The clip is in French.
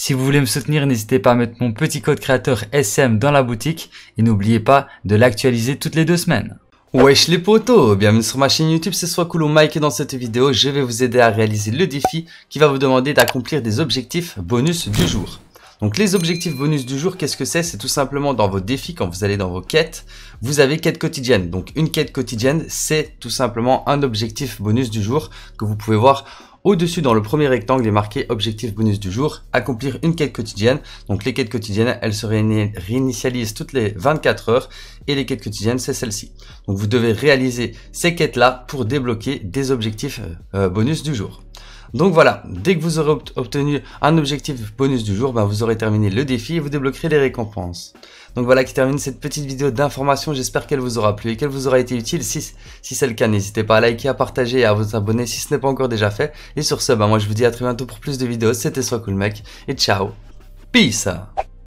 Si vous voulez me soutenir, n'hésitez pas à mettre mon petit code créateur SM dans la boutique et n'oubliez pas de l'actualiser toutes les deux semaines. Wesh les potos, bienvenue sur ma chaîne YouTube, c'est soit cool ou Mike et dans cette vidéo, je vais vous aider à réaliser le défi qui va vous demander d'accomplir des objectifs bonus du jour. Donc les objectifs bonus du jour, qu'est-ce que c'est C'est tout simplement dans vos défis, quand vous allez dans vos quêtes, vous avez quête quotidienne. Donc une quête quotidienne, c'est tout simplement un objectif bonus du jour que vous pouvez voir au-dessus, dans le premier rectangle, est marqué objectif bonus du jour, accomplir une quête quotidienne. Donc les quêtes quotidiennes, elles se réinitialisent toutes les 24 heures et les quêtes quotidiennes, c'est celle-ci. Donc vous devez réaliser ces quêtes-là pour débloquer des objectifs euh, euh, bonus du jour. Donc voilà, dès que vous aurez obtenu un objectif bonus du jour, ben, vous aurez terminé le défi et vous débloquerez les récompenses. Donc voilà qui termine cette petite vidéo d'information, j'espère qu'elle vous aura plu et qu'elle vous aura été utile. Si, si c'est le cas, n'hésitez pas à liker, à partager et à vous abonner si ce n'est pas encore déjà fait. Et sur ce, ben moi je vous dis à très bientôt pour plus de vidéos, c'était Soit Cool Mec et ciao, peace